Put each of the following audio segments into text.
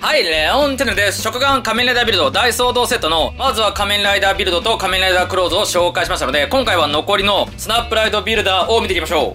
はい、レオンテルです。食玩仮面ライダービルド大騒動セットの、まずは仮面ライダービルドと仮面ライダークローズを紹介しましたので、今回は残りのスナップライドビルダーを見ていきましょう。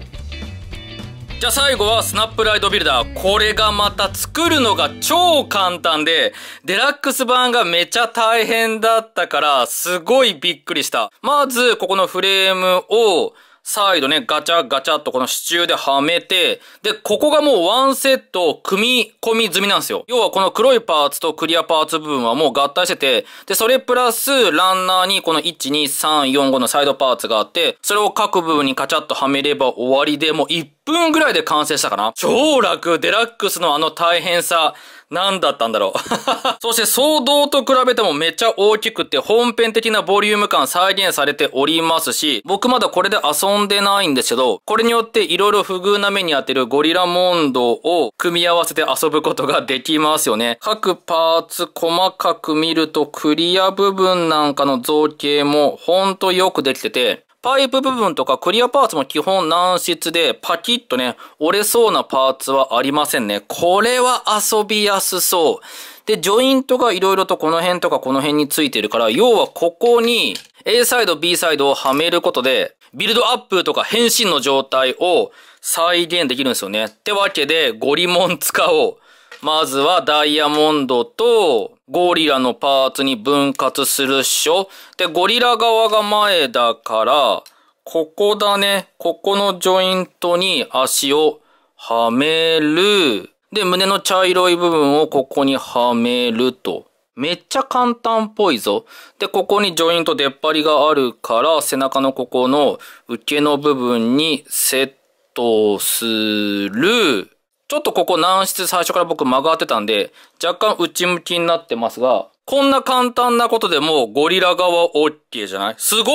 じゃあ最後はスナップライドビルダー。これがまた作るのが超簡単で、デラックス版がめちゃ大変だったから、すごいびっくりした。まず、ここのフレームを、サイドね、ガチャガチャとこの支柱ではめて、で、ここがもうワンセット組み込み済みなんですよ。要はこの黒いパーツとクリアパーツ部分はもう合体してて、で、それプラスランナーにこの1、2、3、4、5のサイドパーツがあって、それを各部分にカチャッとはめれば終わりでもう一分ぐらいで完成したかな超楽デラックスのあの大変さ、何だったんだろう そして騒動と比べてもめっちゃ大きくて本編的なボリューム感再現されておりますし、僕まだこれで遊んでないんですけど、これによって色々不遇な目に当てるゴリラモンドを組み合わせて遊ぶことができますよね。各パーツ細かく見るとクリア部分なんかの造形もほんとよくできてて、パイプ部分とかクリアパーツも基本軟質でパキッとね、折れそうなパーツはありませんね。これは遊びやすそう。で、ジョイントが色々とこの辺とかこの辺についてるから、要はここに A サイド、B サイドをはめることで、ビルドアップとか変身の状態を再現できるんですよね。ってわけで、ゴリモン使おう。まずはダイヤモンドとゴリラのパーツに分割するっしょ。で、ゴリラ側が前だから、ここだね。ここのジョイントに足をはめる。で、胸の茶色い部分をここにはめると。めっちゃ簡単っぽいぞ。で、ここにジョイント出っ張りがあるから、背中のここの受けの部分にセットする。ちょっとここ軟質最初から僕曲がってたんで、若干内向きになってますが、こんな簡単なことでもゴリラ側 OK じゃないすご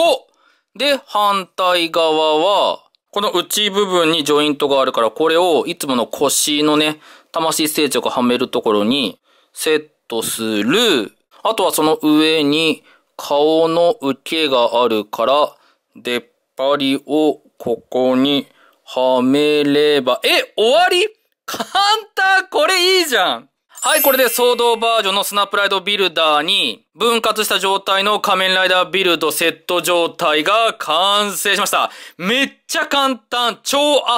で、反対側は、この内部分にジョイントがあるから、これをいつもの腰のね、魂成長がはめるところにセットする。あとはその上に顔の受けがあるから、出っ張りをここにはめれば、え終わり簡単これいいじゃんはい、これで総動バージョンのスナップライドビルダーに分割した状態の仮面ライダービルドセット状態が完成しました。めっちゃ簡単、超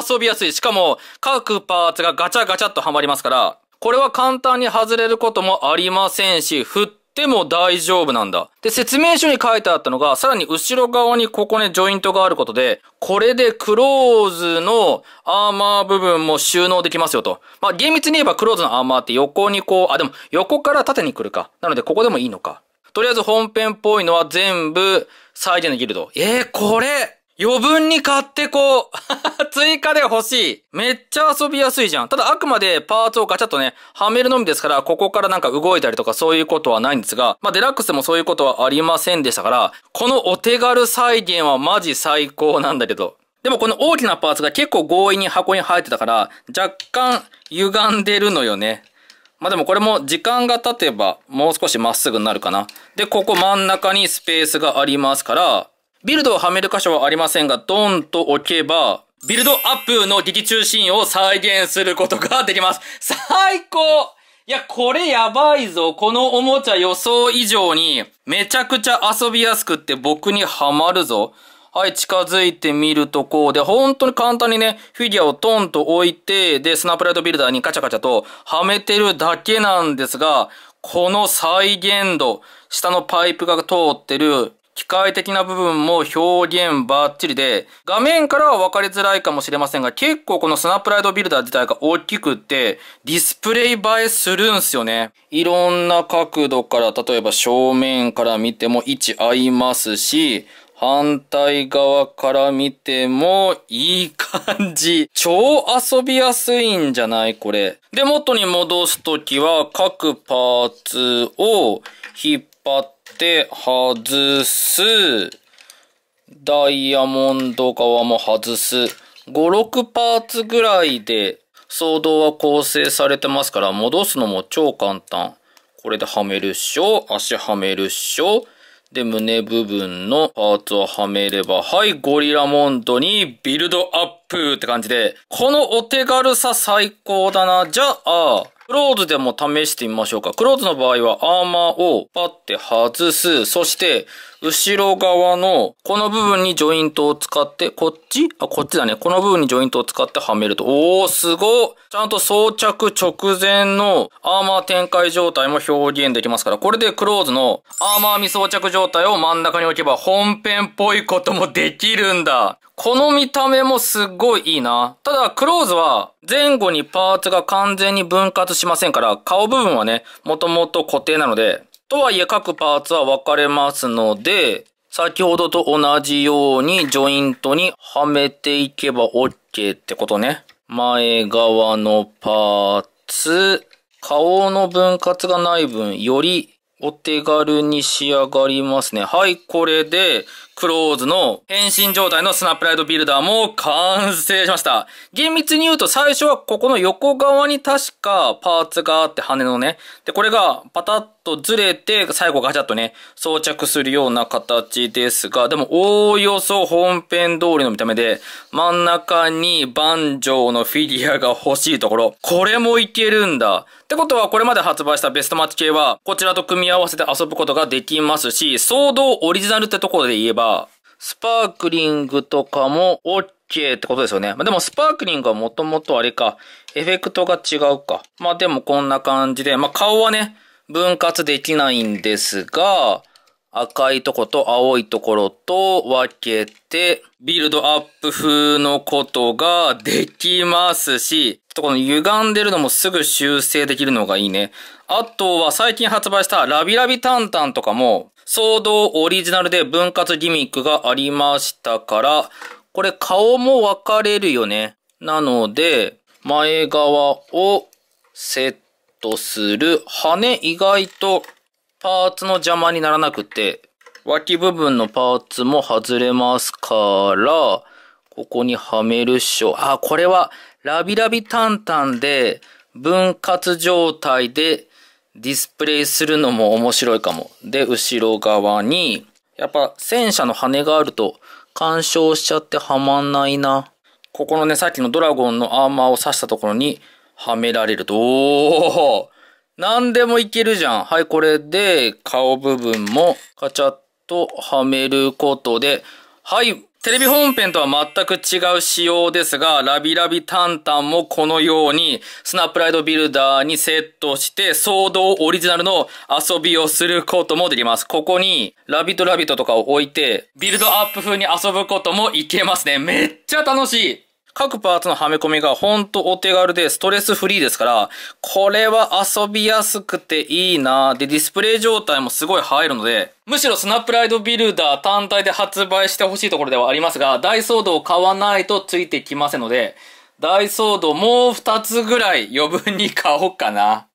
遊びやすい。しかも各パーツがガチャガチャっとはまりますから、これは簡単に外れることもありませんし、ても大丈夫なんだ。で、説明書に書いてあったのが、さらに後ろ側にここね、ジョイントがあることで、これでクローズのアーマー部分も収納できますよと。まあ、厳密に言えばクローズのアーマーって横にこう、あ、でも横から縦に来るか。なので、ここでもいいのか。とりあえず本編っぽいのは全部デンのギルド。えー、これ余分に買ってこう。追加で欲しい。めっちゃ遊びやすいじゃん。ただあくまでパーツをガチャッとね、はめるのみですから、ここからなんか動いたりとかそういうことはないんですが、まあデラックスでもそういうことはありませんでしたから、このお手軽再現はマジ最高なんだけど。でもこの大きなパーツが結構強引に箱に入ってたから、若干歪んでるのよね。まあでもこれも時間が経てばもう少しまっすぐになるかな。で、ここ真ん中にスペースがありますから、ビルドをはめる箇所はありませんが、ドンと置けば、ビルドアップの劇中シーンを再現することができます。最高いや、これやばいぞ。このおもちゃ予想以上に、めちゃくちゃ遊びやすくって僕にはまるぞ。はい、近づいてみるとこうで、本当に簡単にね、フィギュアをトンと置いて、で、スナップライトビルダーにカチャカチャとはめてるだけなんですが、この再現度、下のパイプが通ってる機械的な部分も表現バッチリで、画面からは分かりづらいかもしれませんが、結構このスナップライドビルダー自体が大きくて、ディスプレイ映えするんすよね。いろんな角度から、例えば正面から見ても位置合いますし、反対側から見てもいい感じ。超遊びやすいんじゃないこれ。で、元に戻すときは各パーツを引っ張って、で、外す。ダイヤモンド側も外す。5、6パーツぐらいで騒動は構成されてますから、戻すのも超簡単。これではめるっしょ。足はめるっしょ。で、胸部分のパーツをはめれば、はい、ゴリラモンドにビルドアップって感じで、このお手軽さ最高だな。じゃあ、クローズでも試してみましょうか。クローズの場合はアーマーをパッて外す。そして、後ろ側のこの部分にジョイントを使って、こっちあ、こっちだね。この部分にジョイントを使ってはめると。おー、すごちゃんと装着直前のアーマー展開状態も表現できますから、これでクローズのアーマー未装着状態を真ん中に置けば本編っぽいこともできるんだ。この見た目もすっごいいいな。ただ、クローズは前後にパーツが完全に分割しませんから、顔部分はね、もともと固定なので、とはいえ各パーツは分かれますので、先ほどと同じようにジョイントにはめていけば OK ってことね。前側のパーツ、顔の分割がない分、よりお手軽に仕上がりますね。はい、これで、クローズの変身状態のスナップライトビルダーも完成しました。厳密に言うと最初はここの横側に確かパーツがあって羽のね。で、これがパタッとずれて、最後ガチャッとね、装着するような形ですが、でもおおよそ本編通りの見た目で、真ん中にバンジョーのフィギュアが欲しいところ、これもいけるんだ。ってことは、これまで発売したベストマッチ系は、こちらと組み合わせて遊ぶことができますし、ソードオリジナルってところで言えば、スパークリングとかもケーってことですよね。まあ、でもスパークリングはもともとあれか、エフェクトが違うか。まあでもこんな感じで、まあ顔はね、分割できないんですが、赤いとこと青いところと分けて、ビルドアップ風のことができますし、ちょっとこの歪んでるのもすぐ修正できるのがいいね。あとは最近発売したラビラビタンタンとかも、騒動オリジナルで分割ギミックがありましたから、これ顔も分かれるよね。なので、前側を設とする羽意外とパーツの邪魔にならなくて、脇部分のパーツも外れますから、ここにはめるっしょ。あ、これはラビラビタンタンで分割状態でディスプレイするのも面白いかも。で、後ろ側に、やっぱ戦車の羽があると干渉しちゃってはまんないな。ここのね、さっきのドラゴンのアーマーを刺したところにはめられると、おー何でもいけるじゃん。はい、これで、顔部分も、カチャッとはめることで、はい、テレビ本編とは全く違う仕様ですが、ラビラビタンタンもこのように、スナップライドビルダーにセットして、ソードオリジナルの遊びをすることもできます。ここに、ラビットラビットとかを置いて、ビルドアップ風に遊ぶこともいけますね。めっちゃ楽しい各パーツのはめ込みがほんとお手軽でストレスフリーですから、これは遊びやすくていいなで、ディスプレイ状態もすごい入るので、むしろスナップライドビルダー単体で発売してほしいところではありますが、ダイソードを買わないとついてきませんので、ダイソードもう2つぐらい余分に買おうかな。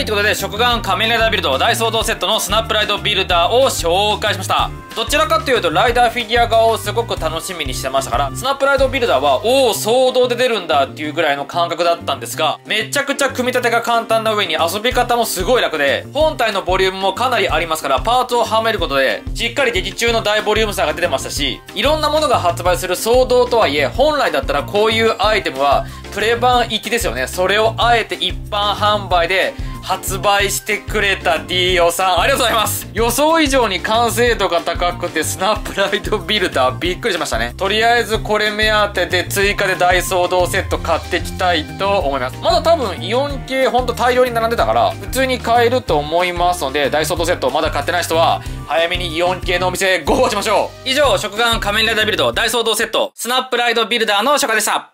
はい、ということで、食玩仮面ライダービルド大騒動セットのスナップライドビルダーを紹介しました。どちらかというとライダーフィギュア側をすごく楽しみにしてましたから、スナップライドビルダーは、おお、騒動で出るんだっていうぐらいの感覚だったんですが、めちゃくちゃ組み立てが簡単な上に遊び方もすごい楽で、本体のボリュームもかなりありますから、パーツをはめることで、しっかり劇中の大ボリューム差が出てましたし、いろんなものが発売する騒動とはいえ、本来だったらこういうアイテムは、プレ版行きですよね。それをあえて一般販売で、発売してくれた D o さん、ありがとうございます予想以上に完成度が高くてスナップライトビルダーびっくりしましたね。とりあえずこれ目当てで追加でダイソー動セット買ってきたいと思います。まだ多分イオン系ほんと大量に並んでたから普通に買えると思いますのでダイソー動セットまだ買ってない人は早めにイオン系のお店ご応募しましょう。以上、食玩仮面ライダービルドダイソー動セットスナップライトビルダーの初夏でした。